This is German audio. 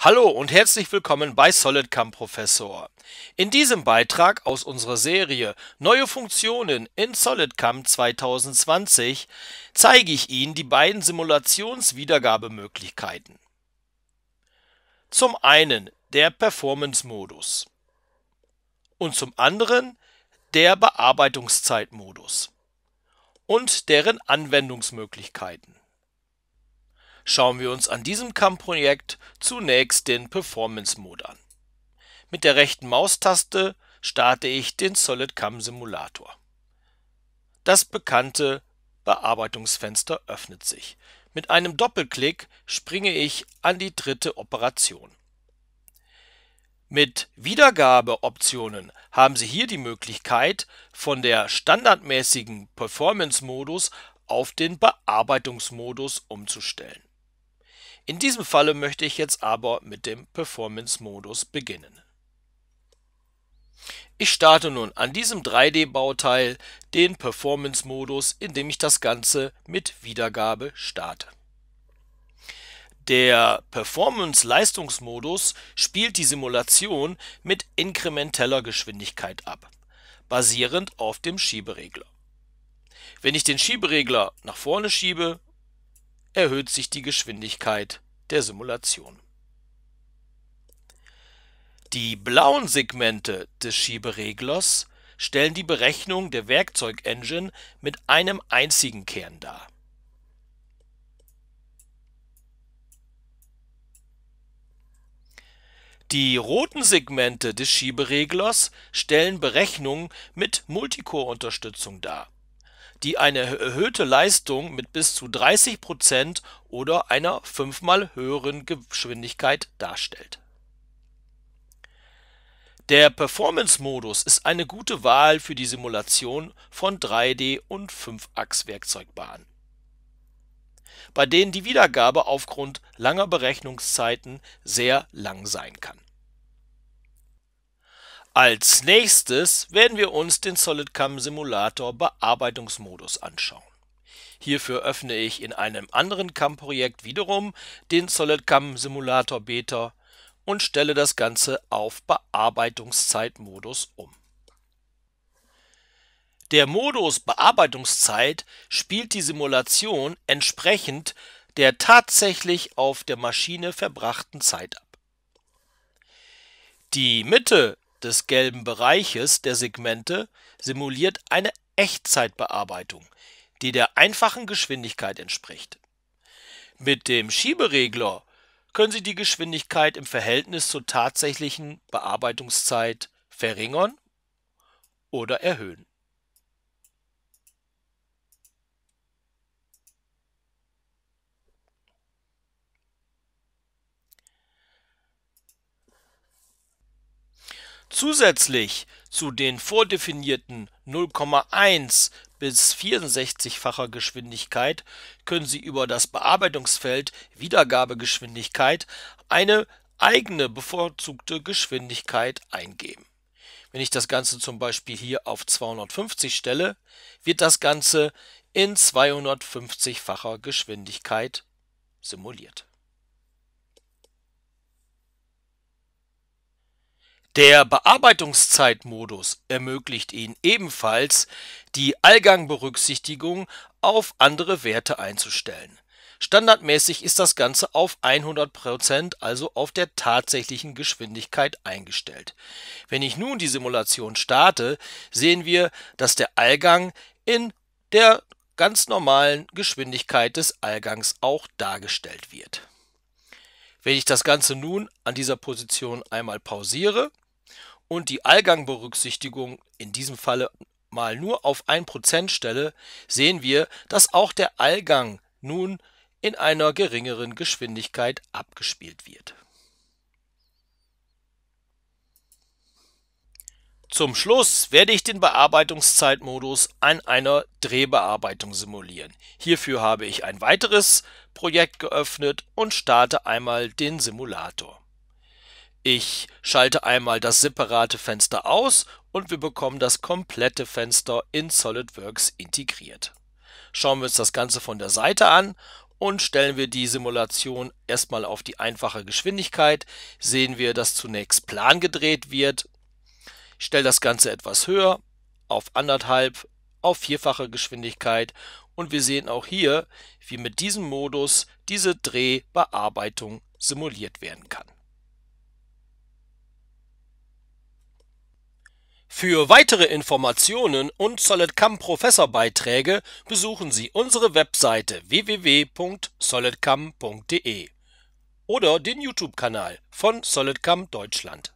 Hallo und herzlich willkommen bei SolidCAM Professor. In diesem Beitrag aus unserer Serie Neue Funktionen in SolidCAM 2020 zeige ich Ihnen die beiden Simulationswiedergabemöglichkeiten. Zum einen der Performance-Modus und zum anderen der Bearbeitungszeitmodus und deren Anwendungsmöglichkeiten schauen wir uns an diesem CAM-Projekt zunächst den Performance Mode an. Mit der rechten Maustaste starte ich den Solid CAM Simulator. Das bekannte Bearbeitungsfenster öffnet sich. Mit einem Doppelklick springe ich an die dritte Operation. Mit Wiedergabeoptionen haben Sie hier die Möglichkeit, von der standardmäßigen Performance-Modus auf den Bearbeitungsmodus umzustellen. In diesem Falle möchte ich jetzt aber mit dem Performance-Modus beginnen. Ich starte nun an diesem 3D-Bauteil den Performance-Modus, indem ich das Ganze mit Wiedergabe starte. Der Performance-Leistungsmodus spielt die Simulation mit inkrementeller Geschwindigkeit ab, basierend auf dem Schieberegler. Wenn ich den Schieberegler nach vorne schiebe erhöht sich die Geschwindigkeit der Simulation. Die blauen Segmente des Schiebereglers stellen die Berechnung der Werkzeugengine mit einem einzigen Kern dar. Die roten Segmente des Schiebereglers stellen Berechnungen mit Multicore-Unterstützung dar die eine erhöhte Leistung mit bis zu 30 Prozent oder einer fünfmal höheren Geschwindigkeit darstellt. Der Performance-Modus ist eine gute Wahl für die Simulation von 3D- und 5-Achs-Werkzeugbahnen, bei denen die Wiedergabe aufgrund langer Berechnungszeiten sehr lang sein kann als nächstes werden wir uns den SolidCam Simulator Bearbeitungsmodus anschauen. Hierfür öffne ich in einem anderen CAM-Projekt wiederum den SolidCam Simulator Beta und stelle das Ganze auf Bearbeitungszeitmodus um. Der Modus Bearbeitungszeit spielt die Simulation entsprechend der tatsächlich auf der Maschine verbrachten Zeit ab. Die Mitte des gelben Bereiches der Segmente simuliert eine Echtzeitbearbeitung, die der einfachen Geschwindigkeit entspricht. Mit dem Schieberegler können Sie die Geschwindigkeit im Verhältnis zur tatsächlichen Bearbeitungszeit verringern oder erhöhen Zusätzlich zu den vordefinierten 0,1 bis 64-facher Geschwindigkeit können Sie über das Bearbeitungsfeld Wiedergabegeschwindigkeit eine eigene bevorzugte Geschwindigkeit eingeben. Wenn ich das Ganze zum Beispiel hier auf 250 stelle, wird das Ganze in 250-facher Geschwindigkeit simuliert. Der Bearbeitungszeitmodus ermöglicht Ihnen ebenfalls, die Allgangberücksichtigung auf andere Werte einzustellen. Standardmäßig ist das Ganze auf 100%, also auf der tatsächlichen Geschwindigkeit eingestellt. Wenn ich nun die Simulation starte, sehen wir, dass der Allgang in der ganz normalen Geschwindigkeit des Allgangs auch dargestellt wird. Wenn ich das Ganze nun an dieser Position einmal pausiere, und die Allgangberücksichtigung in diesem Falle mal nur auf 1% stelle, sehen wir, dass auch der Allgang nun in einer geringeren Geschwindigkeit abgespielt wird. Zum Schluss werde ich den Bearbeitungszeitmodus an einer Drehbearbeitung simulieren. Hierfür habe ich ein weiteres Projekt geöffnet und starte einmal den Simulator. Ich schalte einmal das separate Fenster aus und wir bekommen das komplette Fenster in SolidWorks integriert. Schauen wir uns das Ganze von der Seite an und stellen wir die Simulation erstmal auf die einfache Geschwindigkeit, sehen wir, dass zunächst plan gedreht wird. Ich stelle das Ganze etwas höher, auf anderthalb, auf vierfache Geschwindigkeit und wir sehen auch hier, wie mit diesem Modus diese Drehbearbeitung simuliert werden kann. Für weitere Informationen und SolidCAM Professorbeiträge besuchen Sie unsere Webseite www.solidcam.de oder den YouTube-Kanal von SolidCAM Deutschland